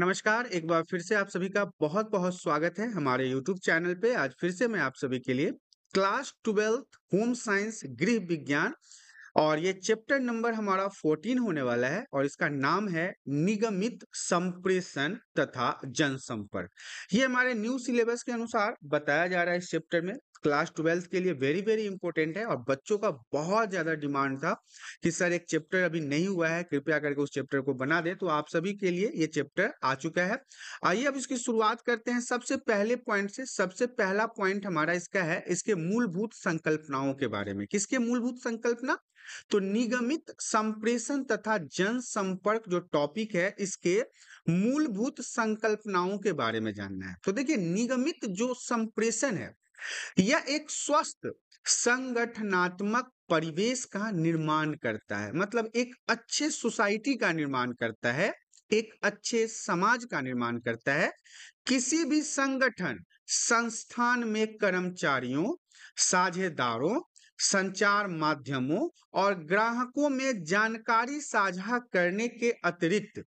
नमस्कार एक बार फिर से आप सभी का बहुत बहुत स्वागत है हमारे YouTube चैनल पे आज फिर से मैं आप सभी के लिए क्लास ट्वेल्थ होम साइंस गृह विज्ञान और ये चैप्टर नंबर हमारा 14 होने वाला है और इसका नाम है निगमित संप्रेषण तथा जनसंपर्क ये हमारे न्यू सिलेबस के अनुसार बताया जा रहा है इस चैप्टर में क्लास ट्वेल्थ के लिए वेरी वेरी इंपॉर्टेंट है और बच्चों का बहुत ज़्यादा डिमांड था कि सर एक चैप्टर अभी नहीं हुआ है कृपया करके उस चैप्टर को बना दे तो आप सभी के लिए ये चैप्टर आ चुका है आइए अब इसकी शुरुआत करते हैं सबसे पहले पॉइंट से सबसे पहला पॉइंट हमारा इसका है इसके मूलभूत संकल्पनाओं के बारे में किसके मूलभूत संकल्पना तो निगमित संप्रेषण तथा जनसंपर्क जो टॉपिक है इसके मूलभूत संकल्पनाओं के बारे में जानना है तो देखिए निगमित जो संप्रेषण है यह एक स्वस्थ संगठनात्मक परिवेश का निर्माण करता है मतलब एक अच्छे सोसाइटी का निर्माण करता है एक अच्छे समाज का निर्माण करता है किसी भी संगठन संस्थान में कर्मचारियों साझेदारों संचार माध्यमों और ग्राहकों में जानकारी साझा करने के अतिरिक्त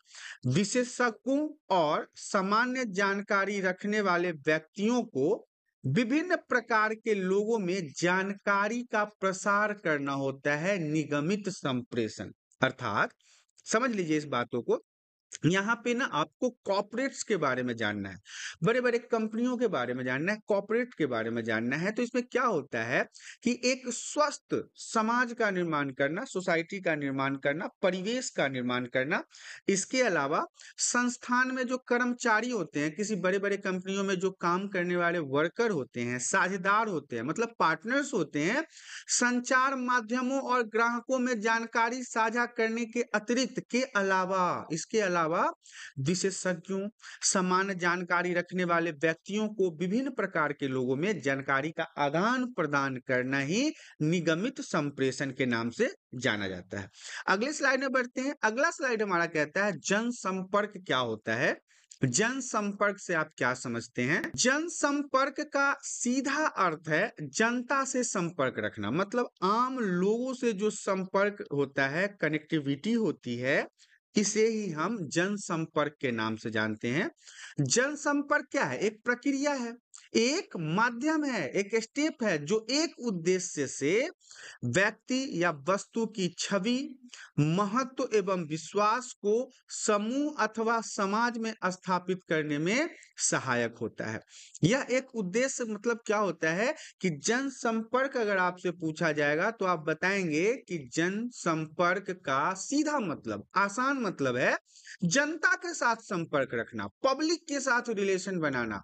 विशेषज्ञों और सामान्य जानकारी रखने वाले व्यक्तियों को विभिन्न प्रकार के लोगों में जानकारी का प्रसार करना होता है निगमित संप्रेषण अर्थात समझ लीजिए इस बातों को यहाँ पे ना आपको कॉपरेट्स के बारे में जानना है बड़े बड़े कंपनियों के बारे में जानना है कॉपरेट के बारे में जानना है तो इसमें क्या होता है कि एक स्वस्थ समाज का निर्माण करना सोसाइटी का निर्माण करना परिवेश का निर्माण करना इसके अलावा संस्थान में जो कर्मचारी होते हैं किसी बड़े बड़े कंपनियों में जो काम करने वाले वर्कर होते हैं साझेदार होते हैं मतलब पार्टनर्स होते हैं संचार माध्यमों और ग्राहकों में जानकारी साझा करने के अतिरिक्त के अलावा इसके अलावा अलावा विशेषज्ञों समान जानकारी रखने वाले व्यक्तियों को विभिन्न प्रकार के लोगों में जानकारी का आदान प्रदान करना ही निगमित संप्रेषण के नाम से जाना जाता है अगले स्लाइड में बढ़ते हैं अगला स्लाइड हमारा कहता है जनसंपर्क क्या होता है जनसंपर्क से आप क्या समझते हैं जनसंपर्क का सीधा अर्थ है जनता से संपर्क रखना मतलब आम लोगों से जो संपर्क होता है कनेक्टिविटी होती है इसे ही हम जनसंपर्क के नाम से जानते हैं जनसंपर्क क्या है एक प्रक्रिया है एक माध्यम है एक स्टेप है जो एक उद्देश्य से व्यक्ति या वस्तु की छवि महत्व एवं विश्वास को समूह अथवा समाज में स्थापित करने में सहायक होता है यह एक उद्देश्य मतलब क्या होता है कि जनसंपर्क अगर आपसे पूछा जाएगा तो आप बताएंगे कि जनसंपर्क का सीधा मतलब आसान मतलब है जनता के साथ संपर्क रखना पब्लिक के साथ रिलेशन बनाना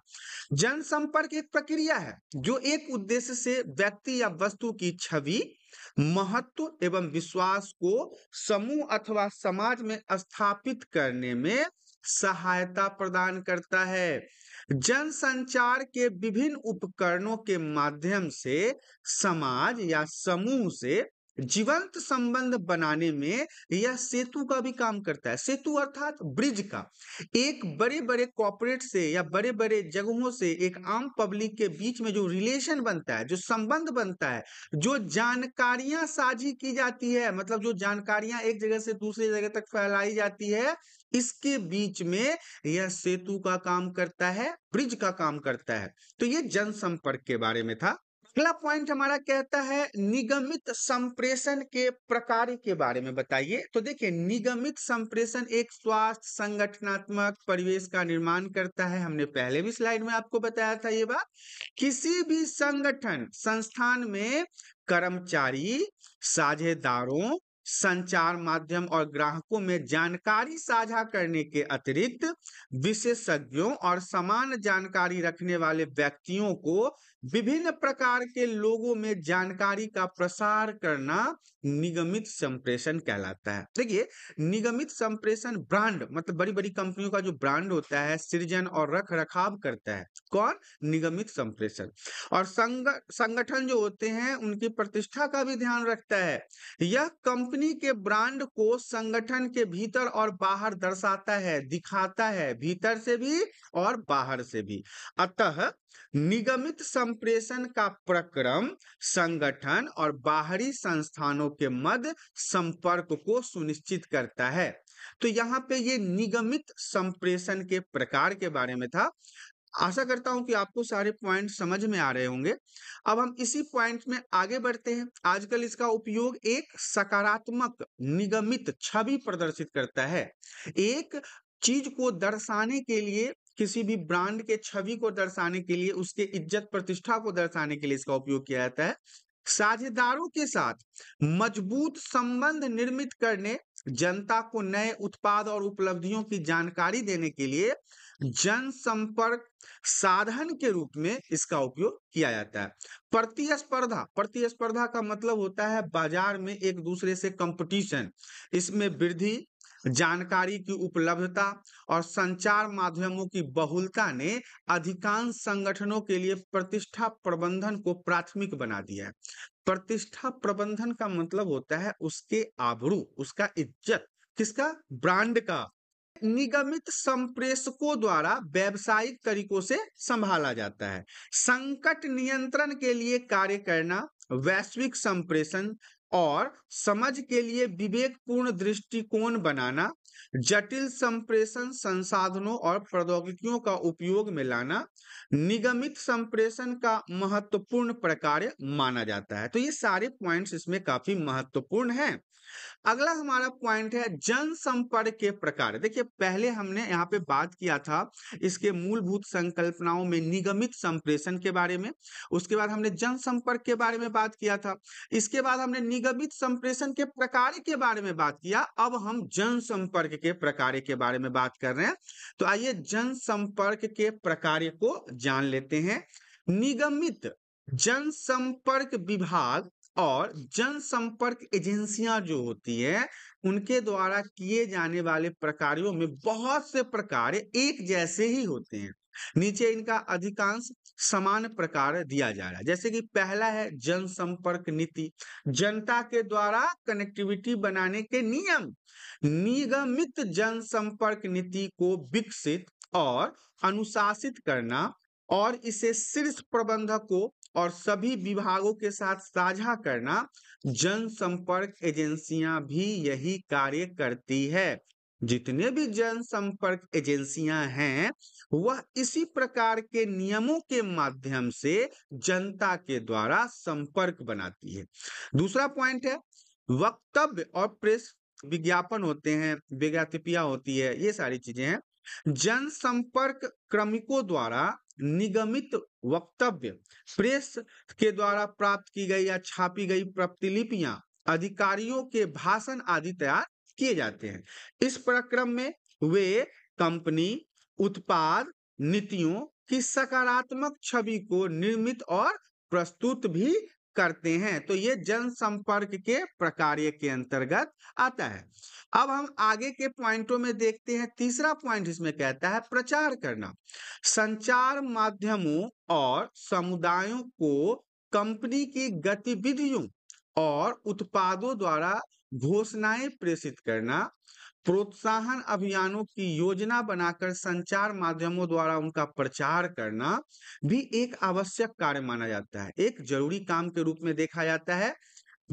जनसंपर्क एक प्रक्रिया है जो एक उद्देश्य से व्यक्ति या वस्तु की छवि महत्व एवं विश्वास को समूह अथवा समाज में स्थापित करने में सहायता प्रदान करता है जन संचार के विभिन्न उपकरणों के माध्यम से समाज या समूह से जीवंत संबंध बनाने में यह सेतु का भी काम करता है सेतु अर्थात ब्रिज का एक बड़े बड़े कॉपोरेट से या बड़े बड़े जगहों से एक आम पब्लिक के बीच में जो रिलेशन बनता है जो संबंध बनता है जो जानकारियां साझी की जाती है मतलब जो जानकारियां एक जगह से दूसरी जगह तक फैलाई जाती है इसके बीच में यह सेतु का काम करता है ब्रिज का काम करता है तो ये जनसंपर्क के बारे में था अगला पॉइंट हमारा कहता है निगमित संप्रेषण के प्रकार के बारे में बताइए तो देखिए निगमित संप्रेषण एक स्वास्थ्य संगठनात्मक परिवेश का निर्माण करता है हमने पहले भी स्लाइड में आपको बताया था ये बात किसी भी संगठन संस्थान में कर्मचारी साझेदारों संचार माध्यम और ग्राहकों में जानकारी साझा करने के अतिरिक्त विशेषज्ञों और समान जानकारी रखने वाले व्यक्तियों को विभिन्न प्रकार के लोगों में जानकारी का प्रसार करना निगमित संप्रेषण कहलाता है देखिए निगमित संप्रेषण ब्रांड मतलब बड़ी बड़ी कंपनियों का जो ब्रांड होता है सृजन और रख रखाव करता है कौन निगमित संप्रेषण और संग, संगठन जो होते हैं उनकी प्रतिष्ठा का भी ध्यान रखता है यह कंपनी के ब्रांड को संगठन के भीतर और बाहर दर्शाता है दिखाता है भीतर से भी और बाहर से भी अतः निगमित संप्रेषण का प्रक्रम संगठन और बाहरी संस्थानों के मध्य संपर्क को सुनिश्चित करता है तो यहाँ पे ये निगमित संप्रेषण के प्रकार के बारे में था आशा करता हूं कि आपको सारे पॉइंट समझ में आ रहे होंगे अब हम इसी पॉइंट में आगे बढ़ते हैं आजकल इसका उपयोग एक सकारात्मक निगमित छवि प्रदर्शित करता है एक चीज को दर्शाने के लिए किसी भी ब्रांड के छवि को दर्शाने के लिए उसके इज्जत प्रतिष्ठा को दर्शाने के लिए इसका उपयोग किया जाता है साझेदारों के साथ मजबूत संबंध निर्मित करने जनता को नए उत्पाद और उपलब्धियों की जानकारी देने के लिए जनसंपर्क साधन के रूप में इसका उपयोग किया जाता है प्रतिस्पर्धा प्रतिस्पर्धा का मतलब होता है बाजार में एक दूसरे से कंपटीशन इसमें वृद्धि जानकारी की उपलब्धता और संचार माध्यमों की बहुलता ने अधिकांश संगठनों के लिए प्रतिष्ठा प्रबंधन को प्राथमिक बना दिया है प्रतिष्ठा प्रबंधन का मतलब होता है उसके आबरू उसका इज्जत किसका ब्रांड का निगमित संप्रेषकों द्वारा व्यावसायिक तरीकों से संभाला जाता है संकट नियंत्रण के लिए कार्य करना वैश्विक संप्रेषण और समझ के लिए विवेकपूर्ण दृष्टिकोण बनाना जटिल संप्रेषण संसाधनों और प्रौद्योगिकियों का उपयोग में लाना निगमित संप्रेषण का महत्वपूर्ण प्रकार माना जाता है तो ये सारे पॉइंट्स इसमें काफी महत्वपूर्ण हैं अगला हमारा पॉइंट है जनसंपर्क के प्रकार देखिए पहले हमने यहाँ पे बात किया था इसके मूलभूत संकल्पनाओं में निगमित संप्रेषण के बारे में उसके बाद हमने जनसंपर्क के बारे में बात किया था इसके बाद हमने निगमित संप्रेषण के प्रकार के बारे में बात किया अब हम जनसंपर्क जनसंपर्क के प्रकार के बारे में बात कर रहे हैं तो आइए जनसंपर्क के प्रकार को जान लेते हैं निगमित जनसंपर्क विभाग और जनसंपर्क एजेंसियां जो होती है उनके द्वारा किए जाने वाले प्रकारों में बहुत से प्रकार एक जैसे ही होते हैं नीचे इनका अधिकांश समान प्रकार दिया जा रहा है जैसे कि पहला है जनसंपर्क नीति जनता के द्वारा कनेक्टिविटी बनाने के नियम निगमित जनसंपर्क नीति को विकसित और अनुशासित करना और इसे शीर्ष प्रबंधकों और सभी विभागों के साथ साझा करना जनसंपर्क एजेंसियां भी यही कार्य करती है जितने भी जनसंपर्क एजेंसियां हैं वह इसी प्रकार के नियमों के माध्यम से जनता के द्वारा संपर्क बनाती है दूसरा पॉइंट है वक्तव्य और प्रेस विज्ञापन होते हैं विज्ञापिया होती है ये सारी चीजें हैं जनसंपर्क क्रमिकों द्वारा निगमित वक्तव्य प्रेस के द्वारा प्राप्त की गई या छापी गई प्रतिलिपियां अधिकारियों के भाषण आदि तैयार किए जाते हैं इस प्रक्रम में वे कंपनी उत्पाद नीतियों की सकारात्मक छवि को निर्मित और प्रस्तुत भी करते हैं तो ये जनसंपर्क के प्रकार के अंतर्गत आता है अब हम आगे के पॉइंटों में देखते हैं तीसरा पॉइंट इसमें कहता है प्रचार करना संचार माध्यमों और समुदायों को कंपनी की गतिविधियों और उत्पादों द्वारा घोषणाएं प्रेषित करना प्रोत्साहन अभियानों की योजना बनाकर संचार माध्यमों द्वारा उनका प्रचार करना भी एक आवश्यक कार्य माना जाता है एक जरूरी काम के रूप में देखा जाता है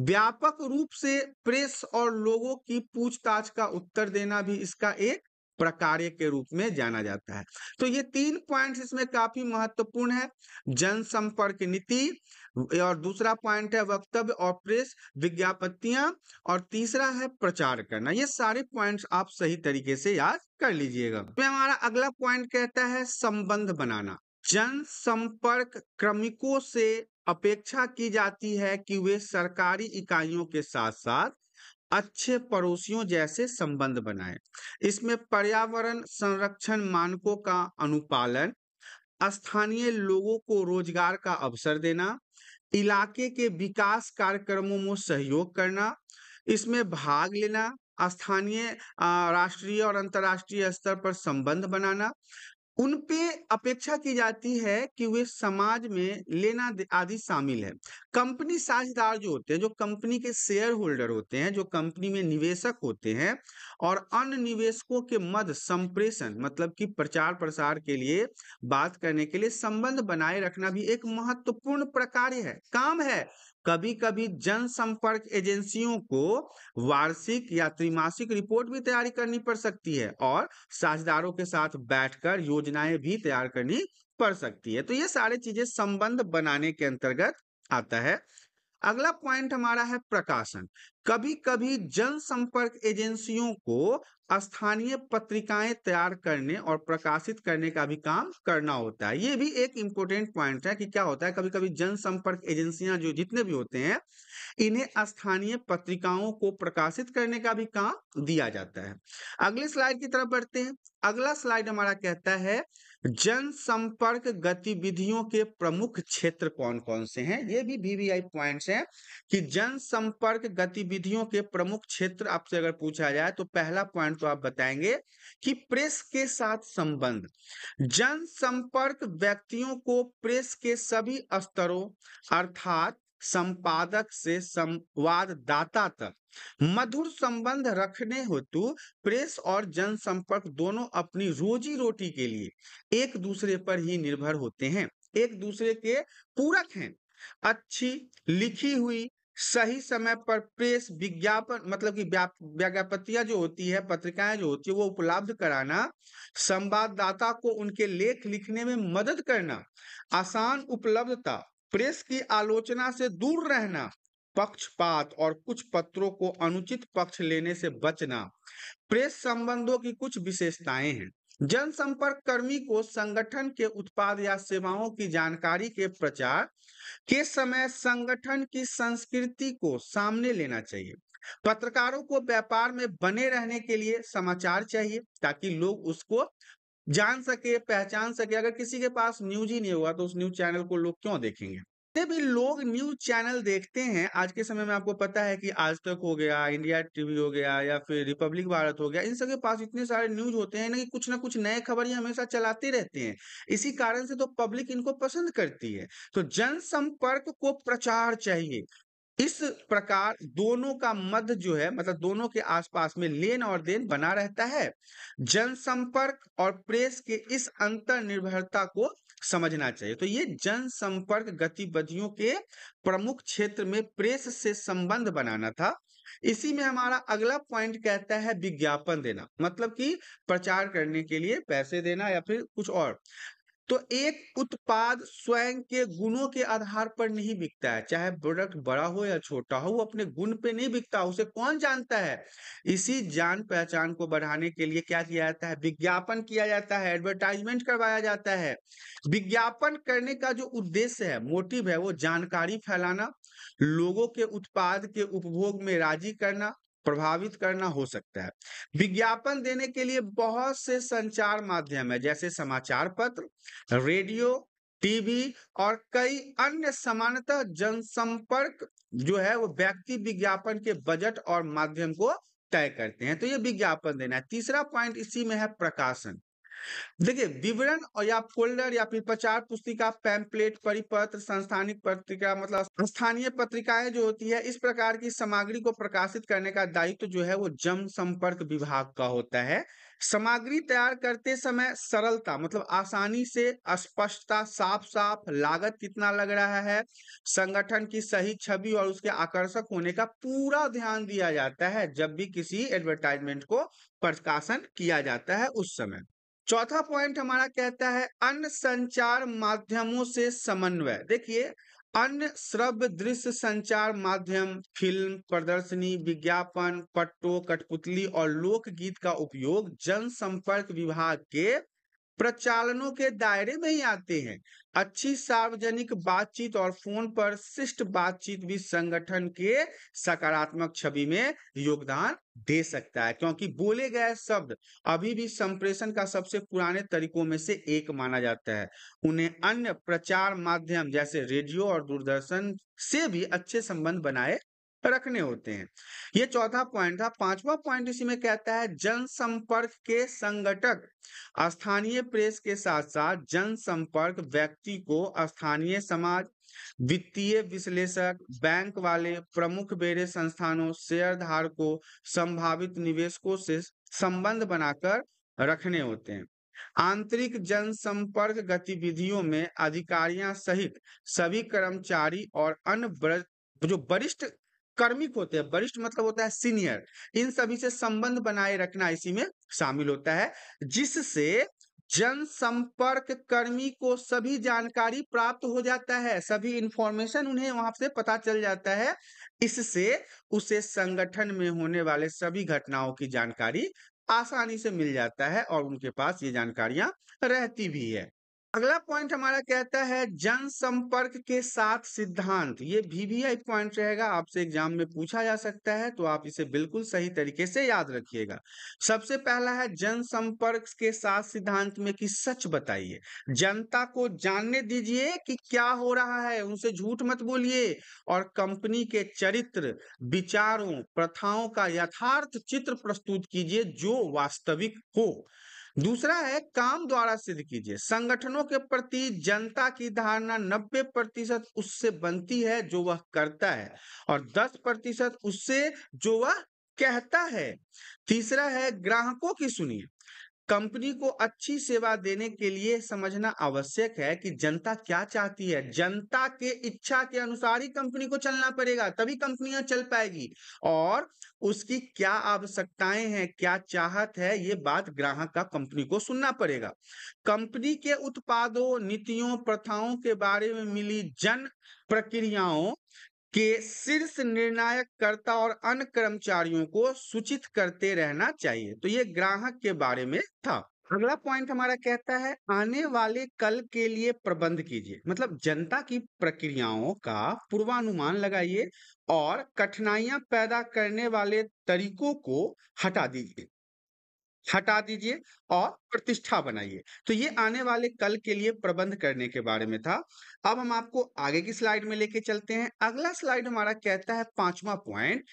व्यापक रूप से प्रेस और लोगों की पूछताछ का उत्तर देना भी इसका एक प्रकार के रूप में जाना जाता है तो ये तीन पॉइंट्स इसमें काफी महत्वपूर्ण है जनसंपर्क नीति और दूसरा पॉइंट है वक्तव्य और प्रेस विज्ञापतियां और तीसरा है प्रचार करना ये सारे पॉइंट्स आप सही तरीके से याद कर लीजिएगा तो हमारा अगला पॉइंट कहता है संबंध बनाना जनसंपर्क क्रमिकों से अपेक्षा की जाती है कि वे सरकारी इकाइयों के साथ साथ अच्छे पड़ोसियों जैसे संबंध बनाए इसमें पर्यावरण संरक्षण मानकों का अनुपालन स्थानीय लोगों को रोजगार का अवसर देना इलाके के विकास कार्यक्रमों में सहयोग करना इसमें भाग लेना स्थानीय राष्ट्रीय और अंतर्राष्ट्रीय स्तर पर संबंध बनाना उन पे अपेक्षा की जाती है कि वे समाज में लेना आदि शामिल है कंपनी साझेदार जो होते हैं जो कंपनी के शेयर होल्डर होते हैं जो कंपनी में निवेशक होते हैं और अन्य निवेशकों के मध्य संप्रेषण मतलब कि प्रचार प्रसार के लिए बात करने के लिए संबंध बनाए रखना भी एक महत्वपूर्ण प्रकार है काम है कभी कभी जनसंपर्क एजेंसियों को वार्षिक या त्रिमासिक रिपोर्ट भी तैयारी करनी पड़ सकती है और साझेदारों के साथ बैठकर योजनाएं भी तैयार करनी पड़ सकती है तो ये सारी चीजें संबंध बनाने के अंतर्गत आता है अगला पॉइंट हमारा है प्रकाशन कभी कभी जनसंपर्क एजेंसियों को स्थानीय पत्रिकाएं तैयार करने और प्रकाशित करने का भी काम करना होता है ये भी एक इंपॉर्टेंट पॉइंट है कि क्या होता है कभी कभी जनसंपर्क एजेंसियां जो जितने भी होते हैं इन्हें स्थानीय पत्रिकाओं को प्रकाशित करने का भी काम दिया जाता है अगले स्लाइड की तरफ बढ़ते हैं अगला स्लाइड हमारा कहता है जनसंपर्क गतिविधियों के प्रमुख क्षेत्र कौन कौन से हैं ये भी वीवीआई पॉइंट्स हैं कि जनसंपर्क गतिविधियों के प्रमुख क्षेत्र आपसे अगर पूछा जाए तो पहला पॉइंट तो आप बताएंगे कि प्रेस के साथ संबंध जनसंपर्क व्यक्तियों को प्रेस के सभी स्तरों अर्थात संपादक से संवाददाता तक मधुर संबंध रखने हेतु प्रेस और जनसंपर्क दोनों अपनी रोजी रोटी के लिए एक दूसरे पर ही निर्भर होते हैं एक दूसरे के पूरक हैं अच्छी लिखी हुई सही समय पर प्रेस विज्ञापन मतलब कि व्याज्ञापतियां जो होती है पत्रिकाएं जो होती है वो उपलब्ध कराना संवाददाता को उनके लेख लिखने में मदद करना आसान उपलब्धता प्रेस की आलोचना से दूर रहना पक्षपात और कुछ पत्रों को अनुचित पक्ष लेने से बचना प्रेस संबंधों की कुछ विशेषताएं हैं जनसंपर्क कर्मी को संगठन के उत्पाद या सेवाओं की जानकारी के प्रचार के समय संगठन की संस्कृति को सामने लेना चाहिए पत्रकारों को व्यापार में बने रहने के लिए समाचार चाहिए ताकि लोग उसको जान सके पहचान सके अगर किसी के पास न्यूज ही नहीं होगा तो उस न्यूज चैनल को लोग क्यों देखेंगे जितने भी लोग न्यूज चैनल देखते हैं आज के समय में आपको पता है कि आज तक हो गया इंडिया टीवी हो गया या फिर रिपब्लिक भारत हो गया इन सबके पास इतने सारे न्यूज होते हैं ना कि कुछ ना कुछ नए खबर ये हमेशा चलाते रहते हैं इसी कारण से तो पब्लिक इनको पसंद करती है तो जनसंपर्क को प्रचार चाहिए इस प्रकार दोनों का मध्य जो है मतलब दोनों के आसपास में लेन और देन बना रहता है जनसंपर्क और प्रेस के इस अंतर निर्भरता को समझना चाहिए तो ये जनसंपर्क गतिविधियों के प्रमुख क्षेत्र में प्रेस से संबंध बनाना था इसी में हमारा अगला पॉइंट कहता है विज्ञापन देना मतलब कि प्रचार करने के लिए पैसे देना या फिर कुछ और तो एक उत्पाद स्वयं के गुणों के आधार पर नहीं बिकता है चाहे प्रोडक्ट बड़ा हो या छोटा हो वो अपने गुण पे नहीं बिकता उसे कौन जानता है इसी जान पहचान को बढ़ाने के लिए क्या किया जाता है विज्ञापन किया जाता है एडवर्टाइजमेंट करवाया जाता है विज्ञापन करने का जो उद्देश्य है मोटिव है वो जानकारी फैलाना लोगों के उत्पाद के उपभोग में राजी करना प्रभावित करना हो सकता है विज्ञापन देने के लिए बहुत से संचार माध्यम है जैसे समाचार पत्र रेडियो टीवी और कई अन्य सामान्यतः जनसंपर्क जो है वो व्यक्ति विज्ञापन के बजट और माध्यम को तय करते हैं तो ये विज्ञापन देना है तीसरा पॉइंट इसी में है प्रकाशन देखिए विवरण और या फोल्डर या फिर प्रचार पुस्तिका पैम्पलेट परिपत्र संस्थानिक पत्रिका मतलब स्थानीय पत्रिकाएं जो होती है इस प्रकार की सामग्री को प्रकाशित करने का दायित्व तो जो है वो जन संपर्क विभाग का होता है सामग्री तैयार करते समय सरलता मतलब आसानी से स्पष्टता साफ साफ लागत कितना लग रहा है संगठन की सही छवि और उसके आकर्षक होने का पूरा ध्यान दिया जाता है जब भी किसी एडवर्टाइजमेंट को प्रकाशन किया जाता है उस समय चौथा पॉइंट हमारा कहता है अन्य संचार माध्यमों से समन्वय देखिए अन्य श्रव्य दृश्य संचार माध्यम फिल्म प्रदर्शनी विज्ञापन पट्टो कठपुतली और लोकगीत का उपयोग जनसंपर्क विभाग के प्रचालनों के दायरे में ही आते हैं अच्छी सार्वजनिक बातचीत और फोन पर शिष्ट बातचीत भी संगठन के सकारात्मक छवि में योगदान दे सकता है क्योंकि बोले गए शब्द अभी भी संप्रेषण का सबसे पुराने तरीकों में से एक माना जाता है उन्हें अन्य प्रचार माध्यम जैसे रेडियो और दूरदर्शन से भी अच्छे संबंध बनाए रखने होते हैं ये चौथा पॉइंट था पांचवा पॉइंट इसी में कहता है जनसंपर्क के संगठक स्थानीय प्रेस के साथ साथ जनसंपर्क व्यक्ति को स्थानीय समाज वित्तीय विश्लेषक बैंक वाले प्रमुख बेड़े संस्थानों शेयर धारकों संभावित निवेशकों से संबंध बनाकर रखने होते हैं आंतरिक जनसंपर्क गतिविधियों में अधिकारियां सहित सभी कर्मचारी और अन्य जो वरिष्ठ कर्मिक होते हैं वरिष्ठ मतलब होता है सीनियर इन सभी से संबंध बनाए रखना इसी में शामिल होता है जिससे जनसंपर्क कर्मी को सभी जानकारी प्राप्त हो जाता है सभी इंफॉर्मेशन उन्हें वहां से पता चल जाता है इससे उसे संगठन में होने वाले सभी घटनाओं की जानकारी आसानी से मिल जाता है और उनके पास ये जानकारियां रहती भी है अगला पॉइंट हमारा कहता है जनसंपर्क के साथ सिद्धांत ये वीवीआई पॉइंट रहेगा आपसे एग्जाम में पूछा जा सकता है तो आप इसे बिल्कुल सही तरीके से याद रखिएगा सबसे पहला है जनसंपर्क के साथ सिद्धांत में कि सच बताइए जनता को जानने दीजिए कि क्या हो रहा है उनसे झूठ मत बोलिए और कंपनी के चरित्र विचारों प्रथाओं का यथार्थ चित्र प्रस्तुत कीजिए जो वास्तविक हो दूसरा है काम द्वारा सिद्ध कीजिए संगठनों के प्रति जनता की धारणा 90 प्रतिशत उससे बनती है जो वह करता है और 10 प्रतिशत उससे जो वह कहता है तीसरा है ग्राहकों की सुनिए कंपनी को अच्छी सेवा देने के लिए समझना आवश्यक है कि जनता क्या चाहती है जनता के इच्छा के अनुसार ही कंपनी को चलना पड़ेगा तभी कंपनियां चल पाएगी और उसकी क्या आवश्यकताएं हैं क्या चाहत है ये बात ग्राहक का कंपनी को सुनना पड़ेगा कंपनी के उत्पादों नीतियों प्रथाओं के बारे में मिली जन प्रक्रियाओं के शीर्ष निर्णायक कर्ता और अन्य कर्मचारियों को सूचित करते रहना चाहिए तो ये ग्राहक के बारे में था अगला पॉइंट हमारा कहता है आने वाले कल के लिए प्रबंध कीजिए मतलब जनता की प्रक्रियाओं का पूर्वानुमान लगाइए और कठिनाइयां पैदा करने वाले तरीकों को हटा दीजिए हटा दीजिए और प्रतिष्ठा बनाइए तो ये आने वाले कल के लिए प्रबंध करने के बारे में था अब हम आपको आगे की स्लाइड में लेके चलते हैं अगला स्लाइड हमारा कहता है पांचवा पॉइंट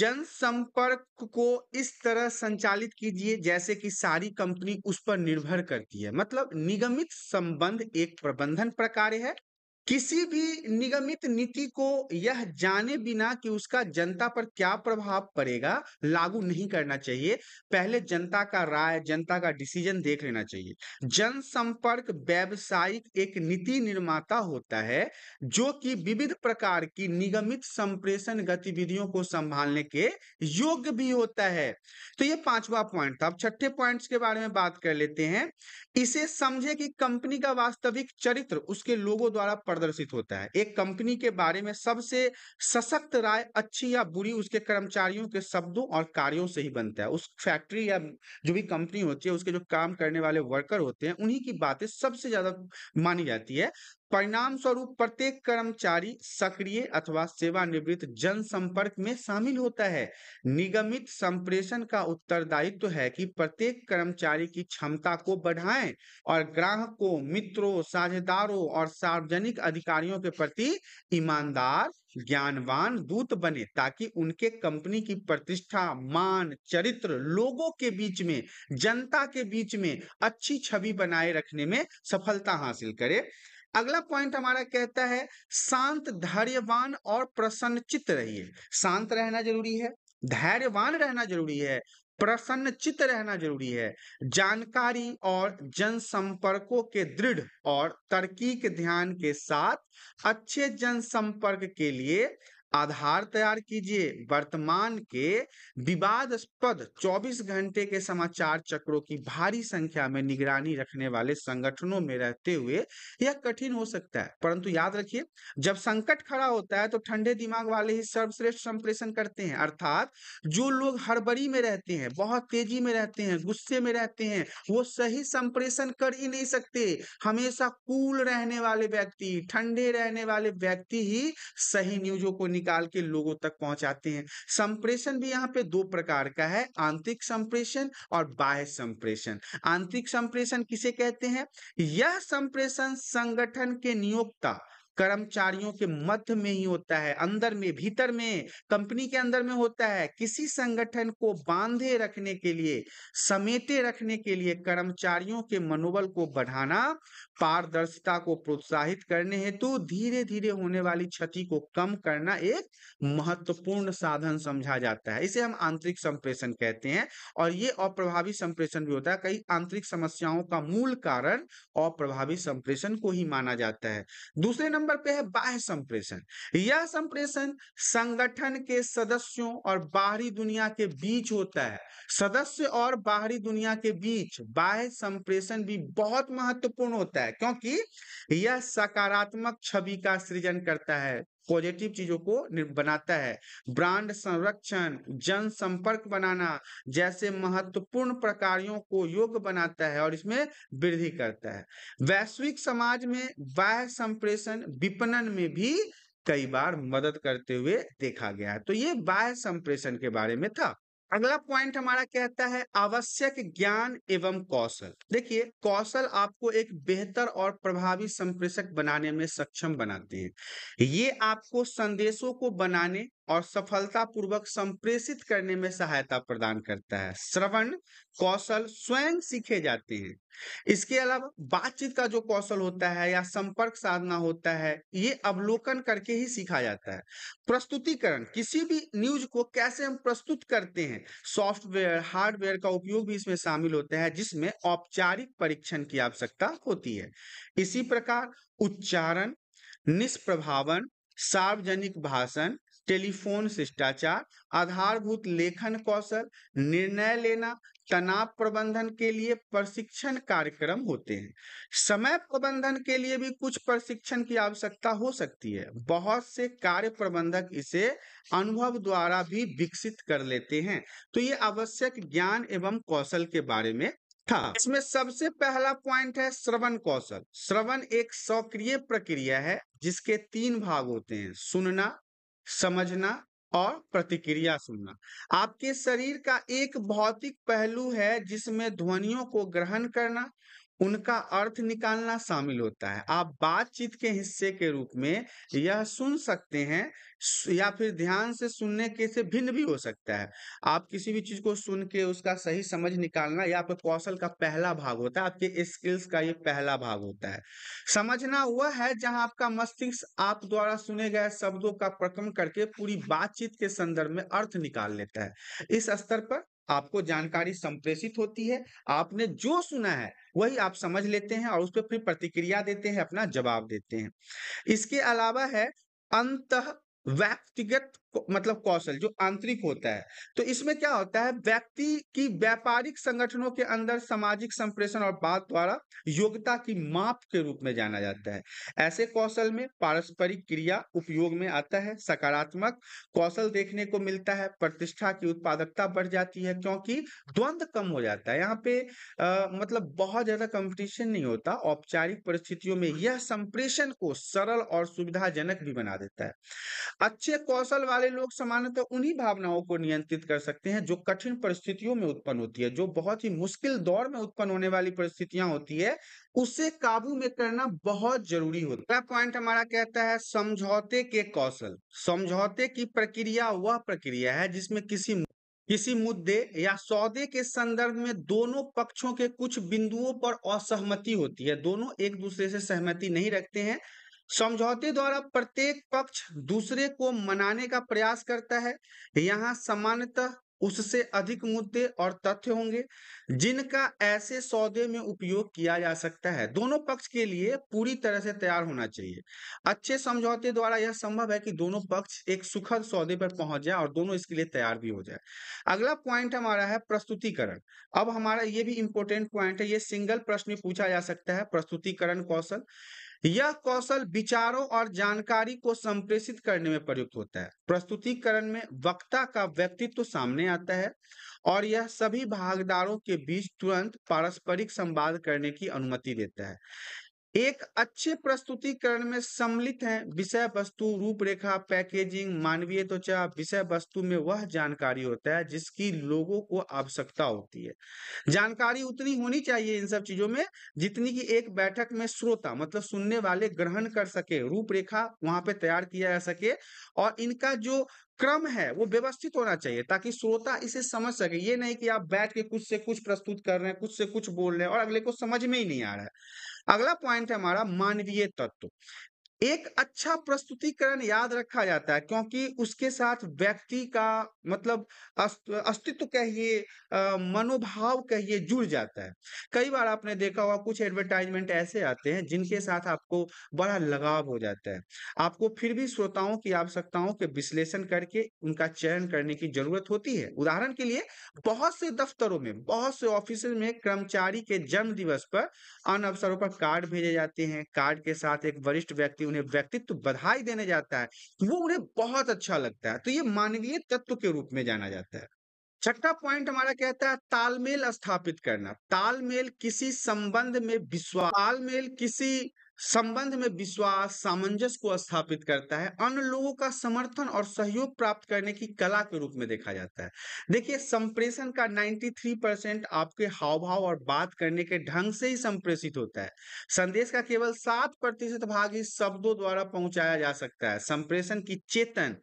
जनसंपर्क को इस तरह संचालित कीजिए जैसे कि सारी कंपनी उस पर निर्भर करती है मतलब निगमित संबंध एक प्रबंधन प्रकार है किसी भी निगमित नीति को यह जाने बिना कि उसका जनता पर क्या प्रभाव पड़ेगा लागू नहीं करना चाहिए पहले जनता का राय जनता का डिसीजन देख लेना चाहिए जनसंपर्क व्यावसायिक एक नीति निर्माता होता है जो कि विविध प्रकार की निगमित संप्रेषण गतिविधियों को संभालने के योग्य भी होता है तो ये पांचवा पॉइंट था अब छठे पॉइंट के बारे में बात कर लेते हैं इसे समझे कि कंपनी का वास्तविक चरित्र उसके लोगों द्वारा प्रदर्शित होता है एक कंपनी के बारे में सबसे सशक्त राय अच्छी या बुरी उसके कर्मचारियों के शब्दों और कार्यों से ही बनता है उस फैक्ट्री या जो भी कंपनी होती है उसके जो काम करने वाले वर्कर होते हैं उन्हीं की बातें सबसे ज्यादा मानी जाती है परिणाम स्वरूप प्रत्येक कर्मचारी सक्रिय अथवा सेवानिवृत्त जनसंपर्क में शामिल होता है निगमित संप्रेषण का उत्तरदायित्व तो है कि प्रत्येक कर्मचारी की क्षमता को बढ़ाएं और ग्राहकों मित्रों साझेदारों और सार्वजनिक अधिकारियों के प्रति ईमानदार ज्ञानवान दूत बने ताकि उनके कंपनी की प्रतिष्ठा मान चरित्र लोगों के बीच में जनता के बीच में अच्छी छवि बनाए रखने में सफलता हासिल करे अगला पॉइंट हमारा कहता है शांत धैर्यवान और प्रसन्न चित्त रहिए शांत रहना जरूरी है धैर्यवान रहना जरूरी है प्रसन्न चित्त रहना जरूरी है जानकारी और जनसंपर्कों के दृढ़ और तर्कीक ध्यान के साथ अच्छे जनसंपर्क के लिए आधार तैयार कीजिए वर्तमान के विवादस्पद 24 घंटे के समाचार चक्रों की भारी संख्या में निगरानी रखने वाले संगठनों में रहते हुए यह कठिन हो सकता है परंतु याद रखिए जब संकट खड़ा होता है तो ठंडे दिमाग वाले ही सर्वश्रेष्ठ संप्रेषण करते हैं अर्थात जो लोग हड़बड़ी में रहते हैं बहुत तेजी में रहते हैं गुस्से में रहते हैं वो सही संप्रेषण कर ही नहीं सकते हमेशा कूल रहने वाले व्यक्ति ठंडे रहने वाले व्यक्ति ही सही न्यूजों को निकाल के लोगों तक पहुंचाते हैं संप्रेषण भी यहाँ पे दो प्रकार का है आंतरिक संप्रेषण और बाह्य संप्रेषण आंतरिक संप्रेषण किसे कहते हैं यह संप्रेषण संगठन के नियोक्ता कर्मचारियों के मध्य में ही होता है अंदर में भीतर में कंपनी के अंदर में होता है किसी संगठन को बांधे रखने के लिए समेटे रखने के लिए कर्मचारियों के मनोबल को बढ़ाना पारदर्शिता को प्रोत्साहित करने हेतु धीरे धीरे होने वाली क्षति को कम करना एक महत्वपूर्ण साधन समझा जाता है इसे हम आंतरिक संप्रेषण कहते हैं और ये अप्रभावी संप्रेषण भी होता है कई आंतरिक समस्याओं का मूल कारण अप्रभावी संप्रेषण को ही माना जाता है दूसरे नंबर नंबर पे है बाह्य संप्रेषण यह संप्रेषण संगठन के सदस्यों और बाहरी दुनिया के बीच होता है सदस्य और बाहरी दुनिया के बीच बाह्य संप्रेषण भी बहुत महत्वपूर्ण होता है क्योंकि यह सकारात्मक छवि का सृजन करता है पॉजिटिव चीजों को बनाता है ब्रांड संरक्षण जन संपर्क बनाना जैसे महत्वपूर्ण प्रकारों को योग्य बनाता है और इसमें वृद्धि करता है वैश्विक समाज में बाह्य संप्रेषण विपणन में भी कई बार मदद करते हुए देखा गया है तो ये बाह्य संप्रेषण के बारे में था अगला पॉइंट हमारा कहता है आवश्यक ज्ञान एवं कौशल देखिए कौशल आपको एक बेहतर और प्रभावी संप्रेषक बनाने में सक्षम बनाते हैं ये आपको संदेशों को बनाने और सफलतापूर्वक संप्रेषित करने में सहायता प्रदान करता है श्रवण कौशल स्वयं सीखे जाते हैं इसके अलावा बातचीत का जो कौशल होता है या संपर्क साधना होता है ये अवलोकन करके ही सीखा जाता है प्रस्तुतिकरण किसी भी न्यूज को कैसे हम प्रस्तुत करते हैं सॉफ्टवेयर हार्डवेयर का उपयोग भी इसमें शामिल होता है जिसमें औपचारिक परीक्षण की आवश्यकता होती है इसी प्रकार उच्चारण निष्प्रभावन सार्वजनिक भाषण टेलीफोन शिष्टाचार आधारभूत लेखन कौशल निर्णय लेना तनाव प्रबंधन के लिए प्रशिक्षण कार्यक्रम होते हैं समय प्रबंधन के लिए भी कुछ प्रशिक्षण की आवश्यकता हो सकती है बहुत से कार्य प्रबंधक इसे अनुभव द्वारा भी विकसित कर लेते हैं तो ये आवश्यक ज्ञान एवं कौशल के बारे में था इसमें सबसे पहला पॉइंट है श्रवण कौशल श्रवण एक सक्रिय प्रक्रिया है जिसके तीन भाग होते हैं सुनना समझना और प्रतिक्रिया सुनना आपके शरीर का एक भौतिक पहलू है जिसमें ध्वनियों को ग्रहण करना उनका अर्थ निकालना शामिल होता है आप बातचीत के हिस्से के रूप में यह सुन सकते हैं या फिर ध्यान से सुनने के से भिन्न भी हो सकता है आप किसी भी चीज को सुन के उसका सही समझ निकालना या आपके कौशल का पहला भाग होता है आपके स्किल्स का ये पहला भाग होता है समझना वह है जहां आपका मस्तिष्क आप द्वारा सुने गए शब्दों का प्रक्रम करके पूरी बातचीत के संदर्भ में अर्थ निकाल लेता है इस स्तर पर आपको जानकारी संप्रेषित होती है आपने जो सुना है वही आप समझ लेते हैं और उस पर फिर प्रतिक्रिया देते हैं अपना जवाब देते हैं इसके अलावा है अंत व्यक्तिगत मतलब कौशल जो आंतरिक होता है तो इसमें क्या होता है व्यक्ति की व्यापारिक संगठनों के अंदर सामाजिक संप्रेषण और बात द्वारा योग्यता की माप के रूप में जाना जाता है ऐसे कौशल में पारस्परिक क्रिया उपयोग में आता है सकारात्मक कौशल देखने को मिलता है प्रतिष्ठा की उत्पादकता बढ़ जाती है क्योंकि द्वंद्व कम हो जाता है यहाँ पे आ, मतलब बहुत ज्यादा कॉम्पिटिशन नहीं होता औपचारिक परिस्थितियों में यह संप्रेषण को सरल और सुविधाजनक भी बना देता है अच्छे कौशल वाले वाले लोग सामान्यतः तो उन्हीं भावनाओं को नियंत्रित कर सकते हैं जो कठिन परिस्थितियों में उत्पन्न होती है जो बहुत ही मुश्किल दौर में उत्पन्न होने वाली परिस्थितियां होती है उसे काबू में करना बहुत जरूरी होता है पॉइंट हमारा कहता है समझौते के कौशल समझौते की प्रक्रिया वह प्रक्रिया है जिसमें किसी किसी मुद्दे या सौदे के संदर्भ में दोनों पक्षों के कुछ बिंदुओं पर असहमति होती है दोनों एक दूसरे से सहमति नहीं रखते हैं समझौते द्वारा प्रत्येक पक्ष दूसरे को मनाने का प्रयास करता है यहाँ सामान्यतः उससे अधिक मुद्दे और तथ्य होंगे जिनका ऐसे सौदे में उपयोग किया जा सकता है दोनों पक्ष के लिए पूरी तरह से तैयार होना चाहिए अच्छे समझौते द्वारा यह संभव है कि दोनों पक्ष एक सुखद सौदे पर पहुंच जाए और दोनों इसके लिए तैयार भी हो जाए अगला पॉइंट हमारा है प्रस्तुतिकरण अब हमारा ये भी इंपॉर्टेंट पॉइंट है ये सिंगल प्रश्न पूछा जा सकता है प्रस्तुतिकरण कौशल यह कौशल विचारों और जानकारी को संप्रेषित करने में प्रयुक्त होता है प्रस्तुतिकरण में वक्ता का व्यक्तित्व तो सामने आता है और यह सभी भागदारों के बीच तुरंत पारस्परिक संवाद करने की अनुमति देता है एक अच्छे प्रस्तुतिकरण में सम्मिलित है विषय वस्तु रूपरेखा पैकेजिंग मानवीय त्वचा विषय वस्तु में वह जानकारी होता है जिसकी लोगों को आवश्यकता होती है जानकारी उतनी होनी चाहिए इन सब चीजों में जितनी कि एक बैठक में श्रोता मतलब सुनने वाले ग्रहण कर सके रूपरेखा वहां पे तैयार किया जा सके और इनका जो क्रम है वो व्यवस्थित होना चाहिए ताकि श्रोता इसे समझ सके ये नहीं कि आप बैठ के कुछ से कुछ प्रस्तुत कर रहे हैं कुछ से कुछ बोल रहे हैं और अगले को समझ में ही नहीं आ रहा है अगला पॉइंट है हमारा मानवीय तत्व एक अच्छा प्रस्तुतिकरण याद रखा जाता है क्योंकि उसके साथ व्यक्ति का मतलब अस्तित्व कहिए मनोभाव कहिए जुड़ जाता है कई बार आपने देखा होगा कुछ एडवर्टाइजमेंट ऐसे आते हैं जिनके साथ आपको बड़ा लगाव हो जाता है आपको फिर भी श्रोताओं की आवश्यकताओं के विश्लेषण करके उनका चयन करने की जरूरत होती है उदाहरण के लिए बहुत से दफ्तरों में बहुत से ऑफिस में कर्मचारी के जन्म दिवस पर अन अवसरों पर कार्ड भेजे जाते हैं कार्ड के साथ एक वरिष्ठ व्यक्ति उन्हें व्यक्तित्व बधाई देने जाता है तो वो उन्हें बहुत अच्छा लगता है तो ये मानवीय तत्व के रूप में जाना जाता है छठा पॉइंट हमारा कहता है तालमेल स्थापित करना तालमेल किसी संबंध में विश्वास तालमेल किसी संबंध में विश्वास सामंजस्य को स्थापित करता है अन्य लोगों का समर्थन और सहयोग प्राप्त करने की कला के रूप में देखा जाता है देखिए संप्रेषण का 93 परसेंट आपके हाव भाव और बात करने के ढंग से ही संप्रेषित होता है संदेश का केवल सात प्रतिशत भाग ही शब्दों द्वारा पहुंचाया जा सकता है संप्रेषण की चेतन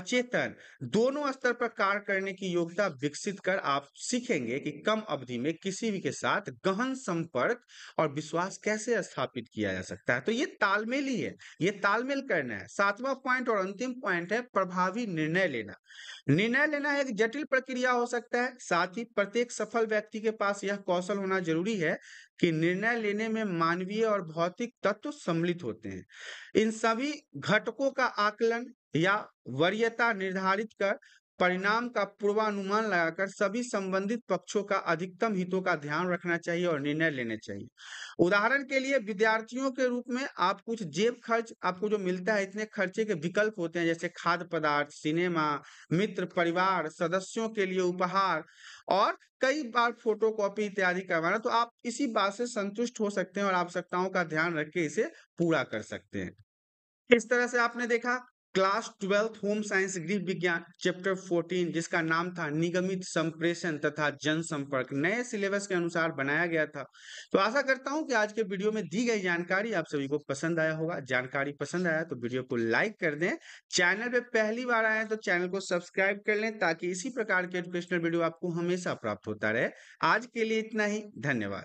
अचेतन दोनों स्तर पर कार्य करने की योग्यता विकसित कर आप सीखेंगे कि कम अवधि में किसी भी के साथ गहन संपर्क और विश्वास कैसे स्थापित किया जा सकता है सकता है तो ये तालमेल ही है ये तालमेल करना है सातवां पॉइंट और अंतिम पॉइंट है प्रभावी निर्णय लेना निर्णय लेना एक जटिल प्रक्रिया हो सकता है साथ ही प्रत्येक सफल व्यक्ति के पास यह कौशल होना जरूरी है कि निर्णय लेने में मानवीय और भौतिक तत्व सम्मिलित होते हैं इन सभी घटकों का आकलन या वरीयता निर्धारित कर परिणाम हम्म। का पूर्वानुमान लगाकर सभी संबंधित पक्षों का अधिकतम हितों का ध्यान रखना चाहिए और निर्णय लेने चाहिए उदाहरण के लिए विद्यार्थियों के रूप में आप कुछ जेब खर्च आपको जो मिलता है इतने खर्चे के विकल्प होते हैं जैसे खाद्य पदार्थ सिनेमा मित्र परिवार सदस्यों के लिए उपहार और कई बार फोटो कॉपी इत्यादि करवाना तो आप इसी बात से संतुष्ट हो सकते हैं और आवश्यकताओं का ध्यान रख के इसे पूरा कर सकते हैं इस तरह से आपने देखा क्लास ट्वेल्थ होम साइंस गृह विज्ञान चैप्टर 14 जिसका नाम था निगमित संप्रेषण तथा जनसंपर्क नए सिलेबस के अनुसार बनाया गया था तो आशा करता हूं कि आज के वीडियो में दी गई जानकारी आप सभी को पसंद आया होगा जानकारी पसंद आया तो वीडियो को लाइक कर दें चैनल पे पहली बार आए तो चैनल को सब्सक्राइब कर लें ताकि इसी प्रकार के एजुकेशनल वीडियो आपको हमेशा प्राप्त होता रहे आज के लिए इतना ही धन्यवाद